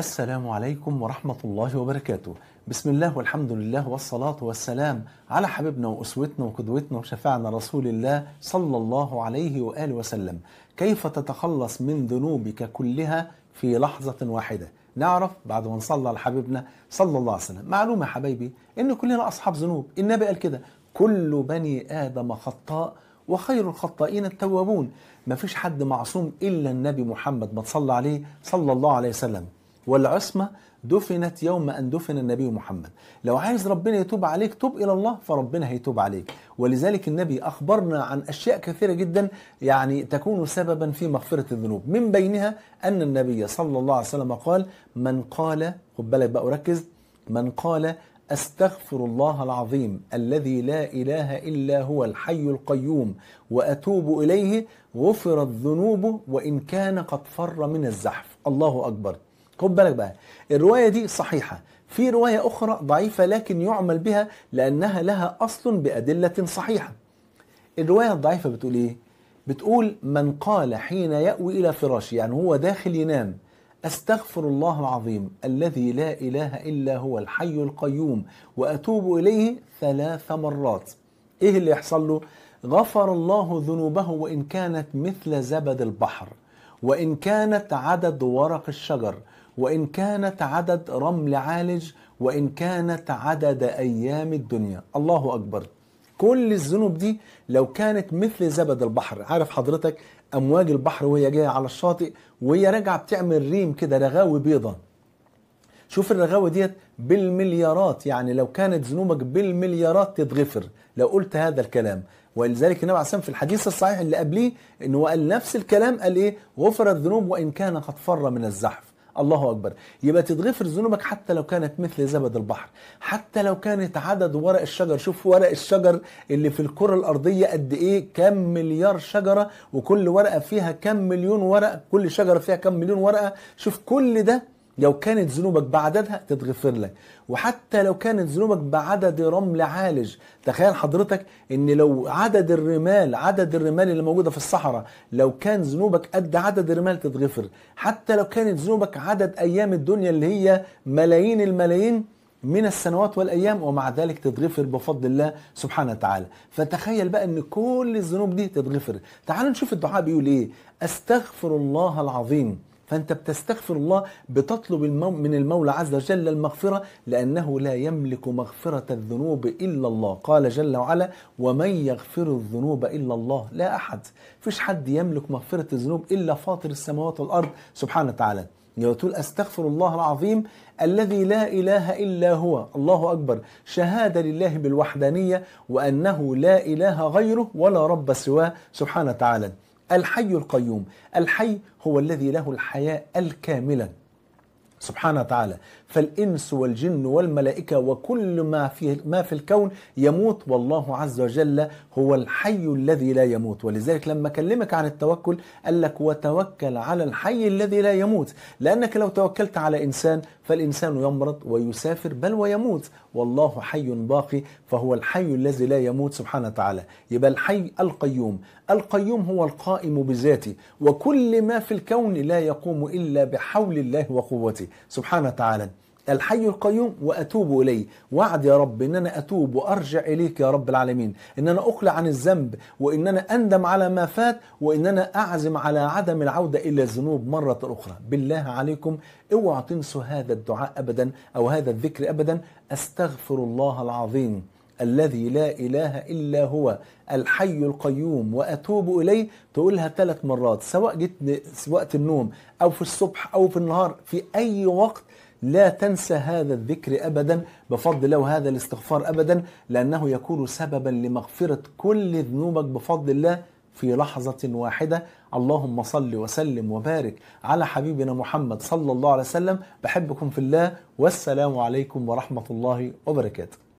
السلام عليكم ورحمة الله وبركاته بسم الله والحمد لله والصلاة والسلام على حبيبنا وأسوتنا وقدوتنا وشفاعنا رسول الله صلى الله عليه وآله وسلم كيف تتخلص من ذنوبك كلها في لحظة واحدة نعرف بعد ما نصلى على حبيبنا صلى الله عليه وسلم معلومة يا حبايبي إن كلنا أصحاب ذنوب النبي قال كده كل بني آدم خطاء وخير الخطائين التوابون ما فيش حد معصوم إلا النبي محمد ما تصلى عليه صلى الله عليه وسلم والعصمة دفنت يوم أن دفن النبي محمد لو عايز ربنا يتوب عليك توب إلى الله فربنا هيتوب عليك ولذلك النبي أخبرنا عن أشياء كثيرة جدا يعني تكون سببا في مغفرة الذنوب من بينها أن النبي صلى الله عليه وسلم قال من قال خد بالك بقى أركز من قال استغفر الله العظيم الذي لا اله الا هو الحي القيوم واتوب اليه غفرت ذنوبه وان كان قد فر من الزحف الله اكبر خد بالك بقى الرواية دي صحيحة في رواية أخرى ضعيفة لكن يعمل بها لأنها لها أصل بأدلة صحيحة الرواية الضعيفة بتقول إيه؟ بتقول من قال حين يأوي إلى فراشي يعني هو داخل ينام استغفر الله العظيم الذي لا اله الا هو الحي القيوم واتوب اليه ثلاث مرات. ايه اللي يحصل له؟ غفر الله ذنوبه وان كانت مثل زبد البحر وان كانت عدد ورق الشجر وإن كانت عدد رمل عالج وإن كانت عدد أيام الدنيا الله أكبر كل الذنوب دي لو كانت مثل زبد البحر عارف حضرتك أمواج البحر وهي جاية على الشاطئ وهي راجعة بتعمل ريم كده رغاوي بيضة شوف الرغاوة ديت بالمليارات يعني لو كانت ذنوبك بالمليارات تتغفر لو قلت هذا الكلام ولذلك النبي عليه الصلاه في الحديث الصحيح اللي قبليه ان هو قال نفس الكلام قال ايه غفرت الذنوب وان كان قد فر من الزحف الله اكبر يبقى تتغفر ذنوبك حتى لو كانت مثل زبد البحر حتى لو كانت عدد ورق الشجر شوف ورق الشجر اللي في الكره الارضيه قد ايه كم مليار شجره وكل ورقه فيها كم مليون ورقه كل شجره فيها كم مليون ورقه شوف كل ده لو كانت ذنوبك بعددها تتغفر لك وحتى لو كانت ذنوبك بعدد رمل عالج تخيل حضرتك ان لو عدد الرمال عدد الرمال اللي موجوده في الصحراء لو كان ذنوبك قد عدد الرمال تتغفر حتى لو كانت ذنوبك عدد ايام الدنيا اللي هي ملايين الملايين من السنوات والايام ومع ذلك تتغفر بفضل الله سبحانه وتعالى فتخيل بقى ان كل الذنوب دي تتغفر تعالوا نشوف الدعاء بيقول ايه استغفر الله العظيم فأنت بتستغفر الله بتطلب المو من المولى عز وجل المغفرة لأنه لا يملك مغفرة الذنوب إلا الله قال جل وعلا ومن يغفر الذنوب إلا الله لا أحد فيش حد يملك مغفرة الذنوب إلا فاطر السماوات والأرض سبحانه وتعالى يقول استغفر الله العظيم الذي لا اله الا هو الله اكبر شهاده لله بالوحدانيه وانه لا اله غيره ولا رب سواه سبحانه وتعالى الحي القيوم الحي هو الذي له الحياة الكاملة سبحانه وتعالى فالإنس والجن والملائكة وكل ما في, ما في الكون يموت والله عز وجل هو الحي الذي لا يموت ولذلك لما كلمك عن التوكل قال لك وتوكل على الحي الذي لا يموت لأنك لو توكلت على إنسان فالإنسان يمرض ويسافر بل ويموت والله حي باقي فهو الحي الذي لا يموت سبحانه وتعالى يبقى الحي القيوم القيوم هو القائم بذاته وكل ما في الكون لا يقوم إلا بحول الله وقوته سبحانه وتعالى الحي القيوم واتوب اليه وعد يا رب ان انا اتوب وارجع اليك يا رب العالمين ان انا اقلع عن الذنب وان انا اندم على ما فات وان انا اعزم على عدم العوده الى الذنوب مره اخرى بالله عليكم اوعوا تنسوا هذا الدعاء ابدا او هذا الذكر ابدا استغفر الله العظيم الذي لا إله إلا هو الحي القيوم وأتوب إليه تقولها ثلاث مرات سواء جيت وقت النوم أو في الصبح أو في النهار في أي وقت لا تنسى هذا الذكر ابدا بفضل الله هذا الاستغفار ابدا لانه يكون سببا لمغفره كل ذنوبك بفضل الله في لحظه واحده اللهم صل وسلم وبارك على حبيبنا محمد صلى الله عليه وسلم بحبكم في الله والسلام عليكم ورحمه الله وبركاته